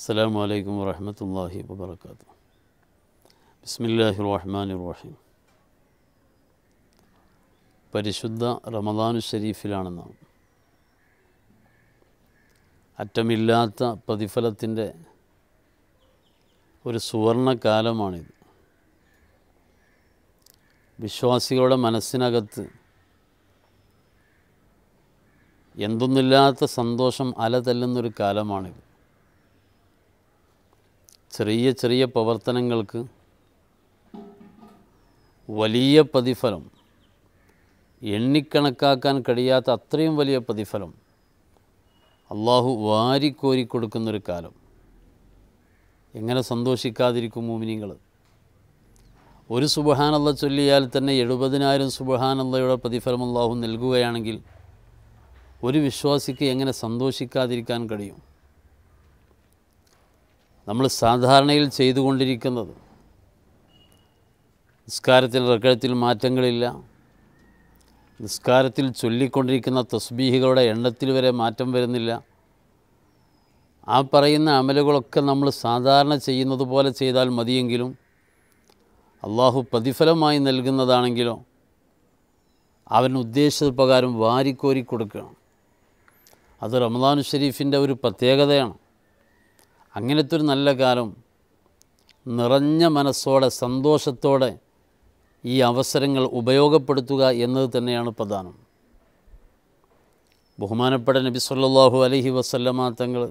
السلام عليكم ورحمة الله وبركاته بسم الله الرحمن الرحيم പരിശുദ്ധ റമദാനു ഷരീഫിലാണ് നാം അറ്റമില്ലാത്ത പ്രതിഫലത്തിൻ്റെ ഒരു സുവർണ വിശ്വാസികളുടെ മനസ്സിനകത്ത് എന്തൊന്നില്ലാത്ത സന്തോഷം അല തല്ലുന്നൊരു കാലമാണിത് ചെറിയ ചെറിയ പ്രവർത്തനങ്ങൾക്ക് വലിയ പ്രതിഫലം എണ്ണിക്കണക്കാക്കാൻ കഴിയാത്ത അത്രയും വലിയ പ്രതിഫലം അള്ളാഹു വാരിക്കോരി കൊടുക്കുന്നൊരു കാലം എങ്ങനെ സന്തോഷിക്കാതിരിക്കും മോമിനിങ്ങൾ ഒരു സുബഹാനല്ല ചൊല്ലിയാൽ തന്നെ എഴുപതിനായിരം സുബഹാനല്ലയുടെ പ്രതിഫലം അള്ളാഹു നൽകുകയാണെങ്കിൽ ഒരു വിശ്വാസിക്ക് എങ്ങനെ സന്തോഷിക്കാതിരിക്കാൻ കഴിയും നമ്മൾ സാധാരണയിൽ ചെയ്തുകൊണ്ടിരിക്കുന്നത് നിസ്കാരത്തിൽ റെക്കടത്തിൽ മാറ്റങ്ങളില്ല നിസ്കാരത്തിൽ ചൊല്ലിക്കൊണ്ടിരിക്കുന്ന തസ്ബീഹികളുടെ എണ്ണത്തിൽ വരെ മാറ്റം വരുന്നില്ല ആ പറയുന്ന അമലുകളൊക്കെ നമ്മൾ സാധാരണ ചെയ്യുന്നത് പോലെ ചെയ്താൽ മതിയെങ്കിലും അള്ളാഹു പ്രതിഫലമായി നൽകുന്നതാണെങ്കിലോ അവൻ ഉദ്ദേശിച്ച പ്രകാരം വാരിക്കോരി കൊടുക്കണം അത് റമദാനു ഷരീഫിൻ്റെ ഒരു പ്രത്യേകതയാണ് അങ്ങനത്തെ ഒരു നല്ല കാലം നിറഞ്ഞ മനസ്സോടെ സന്തോഷത്തോടെ ഈ അവസരങ്ങൾ ഉപയോഗപ്പെടുത്തുക എന്നത് തന്നെയാണ് പ്രധാനം ബഹുമാനപ്പെട്ട നബി സല്ലാഹു അലഹി വസല്ലമ തങ്ങൾ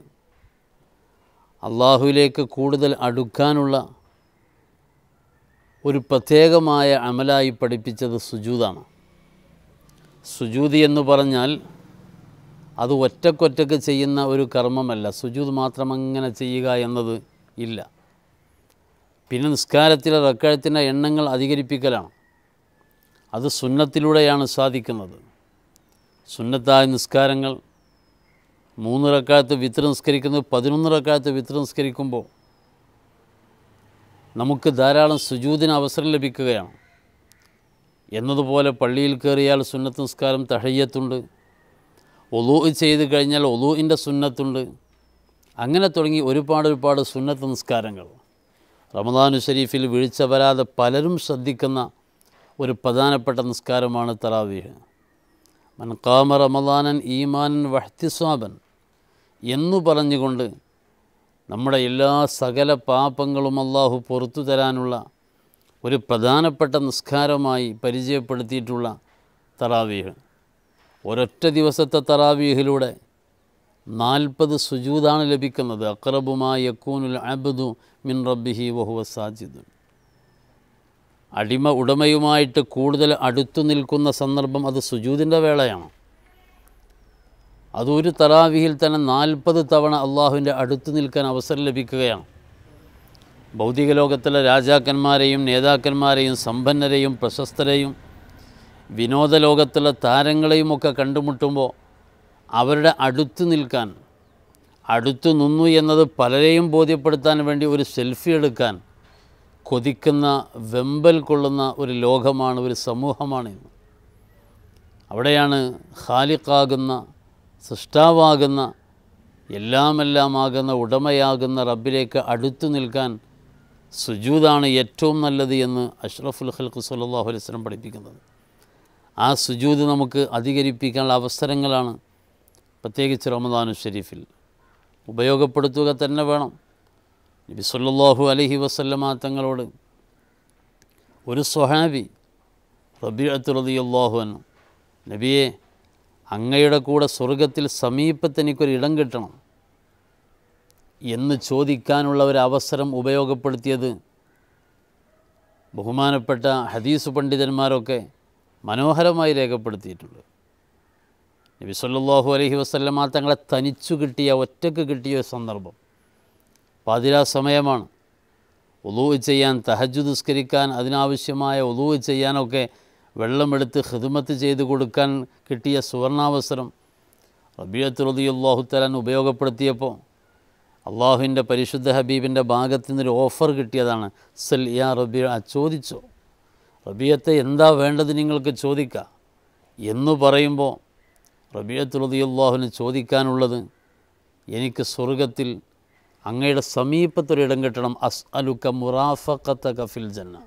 അള്ളാഹുവിലേക്ക് കൂടുതൽ അടുക്കാനുള്ള ഒരു പ്രത്യേകമായ അമലായി പഠിപ്പിച്ചത് സുജൂതാണ് സുജൂതി എന്ന് പറഞ്ഞാൽ അത് ഒറ്റക്കൊറ്റക്ക് ചെയ്യുന്ന ഒരു കർമ്മമല്ല സുജൂത് മാത്രം അങ്ങനെ ചെയ്യുക എന്നത് ഇല്ല പിന്നെ നിസ്കാരത്തിലെ റക്കഴത്തിൻ്റെ എണ്ണങ്ങൾ അധികരിപ്പിക്കലാണ് അത് സുന്നത്തിലൂടെയാണ് സാധിക്കുന്നത് സുന്നത്തായ നിസ്കാരങ്ങൾ മൂന്ന് റക്കാലത്ത് വിത്ര നിസ്കരിക്കുന്നത് പതിനൊന്ന് റക്കാലത്ത് വിത്ര നിസ്കരിക്കുമ്പോൾ നമുക്ക് ധാരാളം സുജൂതിന് അവസരം ലഭിക്കുകയാണ് എന്നതുപോലെ പള്ളിയിൽ കയറിയാൽ സുന്നത്ത് നിസ്കാരം തഴയ്യത്തുണ്ട് ഒലു ചെയ്ത് കഴിഞ്ഞാൽ ഒലുവിൻ്റെ സുന്നത്തുണ്ട് അങ്ങനെ തുടങ്ങി ഒരുപാട് ഒരുപാട് സുന്നത്ത് നിസ്കാരങ്ങൾ റമദാനു ഷരീഫിൽ വീഴ്ച വരാതെ പലരും ശ്രദ്ധിക്കുന്ന ഒരു പ്രധാനപ്പെട്ട നിസ്കാരമാണ് തറാവീഹ് മൻകാമ റമദാനൻ ഈമാനൻ വഹ്തിസ്വാബൻ എന്നു പറഞ്ഞുകൊണ്ട് നമ്മുടെ എല്ലാ സകല പാപങ്ങളും അള്ളാഹു പുറത്തു തരാനുള്ള ഒരു പ്രധാനപ്പെട്ട നിസ്കാരമായി പരിചയപ്പെടുത്തിയിട്ടുള്ള തറാവീഹ് ഒരൊറ്റ ദിവസത്തെ തറാവീഹിലൂടെ നാൽപ്പത് സുജൂദാണ് ലഭിക്കുന്നത് അക്രബുമാ യക്കൂനുൽ അബ്ദു മിൻ റബ്ബിഹി വഹുവ സാജിദ് അടിമ ഉടമയുമായിട്ട് കൂടുതൽ അടുത്തു നിൽക്കുന്ന സന്ദർഭം അത് സുജൂദിൻ്റെ വേളയാണ് അതൊരു തറാവിഹിൽ തന്നെ നാൽപ്പത് തവണ അള്ളാഹുവിൻ്റെ അടുത്ത് നിൽക്കാൻ അവസരം ലഭിക്കുകയാണ് ഭൗതിക ലോകത്തിലെ രാജാക്കന്മാരെയും നേതാക്കന്മാരെയും സമ്പന്നരെയും പ്രശസ്തരെയും വിനോദ ലോകത്തുള്ള ഒക്കെ കണ്ടുമുട്ടുമ്പോൾ അവരുടെ അടുത്ത് നിൽക്കാൻ അടുത്തു നിന്നു എന്നത് പലരെയും ബോധ്യപ്പെടുത്താൻ വേണ്ടി ഒരു സെൽഫി എടുക്കാൻ കൊതിക്കുന്ന വെമ്പൽ കൊള്ളുന്ന ഒരു ലോകമാണ് ഒരു സമൂഹമാണ് ഇന്ന് അവിടെയാണ് ഖാലിഖാകുന്ന സൃഷ്ടാവാകുന്ന എല്ലാമെല്ലാമാകുന്ന ഉടമയാകുന്ന റബ്ബിലേക്ക് അടുത്തു നിൽക്കാൻ സുജൂതാണ് ഏറ്റവും നല്ലത് എന്ന് അഷ്റഫുൽ ഖൽഖ് സല്ലാഹു അലൈഹി പഠിപ്പിക്കുന്നത് ആ സുജൂത് നമുക്ക് അധികരിപ്പിക്കാനുള്ള അവസരങ്ങളാണ് പ്രത്യേകിച്ച് റമദാനു ഷെരീഫിൽ ഉപയോഗപ്പെടുത്തുക തന്നെ വേണം നബി സല്ലാഹു അലഹി വസല്ലമ തങ്ങളോട് ഒരു സ്വഹാബി റബിഅത്ത് റതിയല്ലാഹു എന്നു നബിയെ അങ്ങയുടെ കൂടെ സ്വർഗത്തിൽ സമീപത്ത് എനിക്കൊരു ഇടം കിട്ടണം എന്ന് ചോദിക്കാനുള്ള ഒരു അവസരം ഉപയോഗപ്പെടുത്തിയത് ബഹുമാനപ്പെട്ട ഹദീസ് പണ്ഡിതന്മാരൊക്കെ മനോഹരമായി രേഖപ്പെടുത്തിയിട്ടുണ്ട് നബി സല്ലാഹു അലഹി വസ്ലമ തങ്ങളെ തനിച്ചു കിട്ടിയ ഒറ്റക്ക് കിട്ടിയ സന്ദർഭം പാതിരാ സമയമാണ് ഒലൂവ് ചെയ്യാൻ തഹജു നിസ്കരിക്കാൻ അതിനാവശ്യമായ ഒലൂവ് ചെയ്യാനൊക്കെ വെള്ളമെടുത്ത് ഹിദമത്ത് ചെയ്തു കൊടുക്കാൻ കിട്ടിയ സുവർണാവസരം റബിയത്ത് റളിയല്ലാഹു തലാൻ ഉപയോഗപ്പെടുത്തിയപ്പോൾ അള്ളാഹുവിൻ്റെ പരിശുദ്ധ ഹബീബിൻ്റെ ഭാഗത്തു നിന്നൊരു ഓഫർ കിട്ടിയതാണ് സൽ യാ റബിയ ചോദിച്ചോ റബിയത്തെ എന്താ വേണ്ടത് നിങ്ങൾക്ക് ചോദിക്കാം എന്ന് പറയുമ്പോൾ റബിയത്ത് റതിയുള്ളാഹുവിന് ചോദിക്കാനുള്ളത് എനിക്ക് സ്വർഗത്തിൽ അങ്ങയുടെ സമീപത്തൊരിടം കിട്ടണം അസ് അലുക്ക മുറാഫക്കത്ത കഫിൽ ജന്ന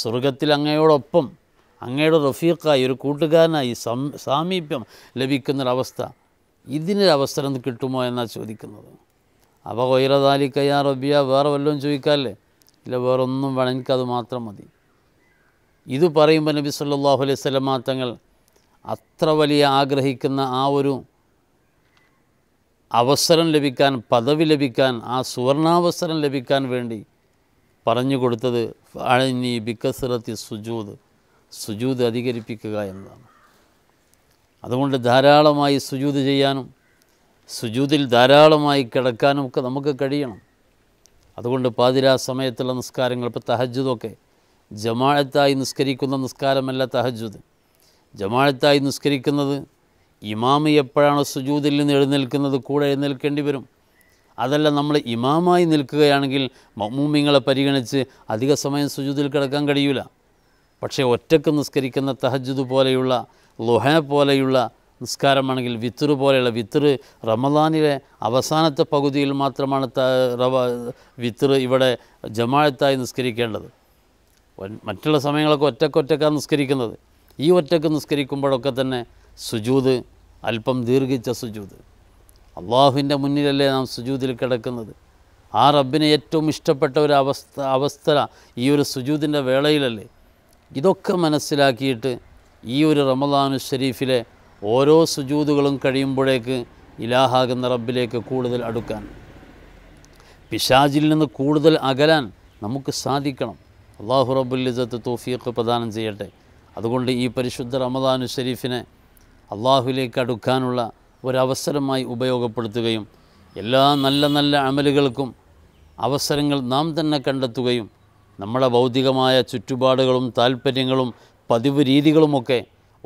സ്വർഗത്തിൽ അങ്ങയോടൊപ്പം അങ്ങയുടെ റഫീഖായി ഒരു കൂട്ടുകാരനായി സം സാമീപ്യം ലഭിക്കുന്നൊരവസ്ഥ ഇതിനൊരവസരം കിട്ടുമോ എന്നാണ് ചോദിക്കുന്നത് അപ്പോൾ കൊയ്റതാലിക്കയ്യ റബിയ വേറെ വല്ലതും ചോദിക്കാമല്ലേ ഇല്ല വേറൊന്നും വേണം എനിക്കത് മാത്രം മതി ഇത് പറയുമ്പോൾ നബി സല്ലാഹു അലൈഹി സ്വലമാ തങ്ങൾ അത്ര വലിയ ആഗ്രഹിക്കുന്ന ആ ഒരു അവസരം ലഭിക്കാൻ പദവി ലഭിക്കാൻ ആ സുവർണാവസരം ലഭിക്കാൻ വേണ്ടി പറഞ്ഞു കൊടുത്തത് അഴിഞ്ഞി ബിക്കസറത്തി സുജൂത് സുജൂത് അധികരിപ്പിക്കുക എന്നതാണ് അതുകൊണ്ട് ധാരാളമായി സുജൂത് ചെയ്യാനും സുജൂതിൽ ധാരാളമായി കിടക്കാനും ഒക്കെ നമുക്ക് കഴിയണം അതുകൊണ്ട് പാതിരാ സമയത്തുള്ള നിസ്കാരങ്ങൾ ഇപ്പോൾ തഹജ്ജുദൊക്കെ ജമാഴത്തായി നിസ്കരിക്കുന്ന നിസ്കാരമല്ല തഹജുദ് ജമാഴത്തായി നിസ്കരിക്കുന്നത് ഇമാമി എപ്പോഴാണ് സുജൂദിൽ നിന്ന് എഴുന്നേൽക്കുന്നത് കൂടെ എഴുന്നേൽക്കേണ്ടി വരും അതല്ല നമ്മൾ ഇമാമായി നിൽക്കുകയാണെങ്കിൽ മമ്മൂമിങ്ങളെ പരിഗണിച്ച് അധിക സമയം സുജൂദിൽ കിടക്കാൻ കഴിയില്ല പക്ഷേ ഒറ്റക്ക് നിസ്കരിക്കുന്ന തഹജുദ് പോലെയുള്ള ലൊഹ പോലെയുള്ള നിസ്കാരമാണെങ്കിൽ വിത്തർ പോലെയുള്ള വിത്തർ റമദാനിലെ അവസാനത്തെ പകുതിയിൽ മാത്രമാണ് വിത്തർ ഇവിടെ ജമാഴത്തായി നിസ്കരിക്കേണ്ടത് മറ്റുള്ള സമയങ്ങളൊക്കെ ഒറ്റക്കൊറ്റക്കാണ് നിസ്കരിക്കുന്നത് ഈ ഒറ്റക്ക് നിസ്കരിക്കുമ്പോഴൊക്കെ തന്നെ സുജൂത് അല്പം ദീർഘിച്ച സുജൂത് അള്ളാഹുവിൻ്റെ മുന്നിലല്ലേ നാം സുജൂതിൽ കിടക്കുന്നത് ആ റബ്ബിനെ ഏറ്റവും ഇഷ്ടപ്പെട്ട ഒരു അവസ്ഥ അവസ്ഥ ഈ ഒരു സുജൂതിൻ്റെ വേളയിലല്ലേ ഇതൊക്കെ മനസ്സിലാക്കിയിട്ട് ഈ ഒരു റമദാനു ഷരീഫിലെ ഓരോ സുജൂതുകളും കഴിയുമ്പോഴേക്ക് ഇലാഹാകുന്ന റബ്ബിലേക്ക് കൂടുതൽ അടുക്കാൻ പിശാജിൽ നിന്ന് കൂടുതൽ അകലാൻ നമുക്ക് സാധിക്കണം അള്ളാഹു റബുല്ലിസത്ത് തോഫീഖ് പ്രദാനം ചെയ്യട്ടെ അതുകൊണ്ട് ഈ പരിശുദ്ധ റമദാനു ഷെരീഫിനെ അള്ളാഹുലേക്ക് അടുക്കാനുള്ള ഒരവസരമായി ഉപയോഗപ്പെടുത്തുകയും എല്ലാ നല്ല നല്ല അമലുകൾക്കും അവസരങ്ങൾ നാം തന്നെ കണ്ടെത്തുകയും നമ്മുടെ ഭൗതികമായ ചുറ്റുപാടുകളും താൽപ്പര്യങ്ങളും പതിവ് രീതികളുമൊക്കെ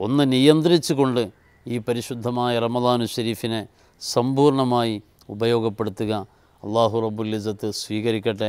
ഒന്ന് കൊണ്ട് ഈ പരിശുദ്ധമായ റമദാനു ഷെരീഫിനെ സമ്പൂർണ്ണമായി ഉപയോഗപ്പെടുത്തുക അള്ളാഹു റബുല്ലിസത്ത് സ്വീകരിക്കട്ടെ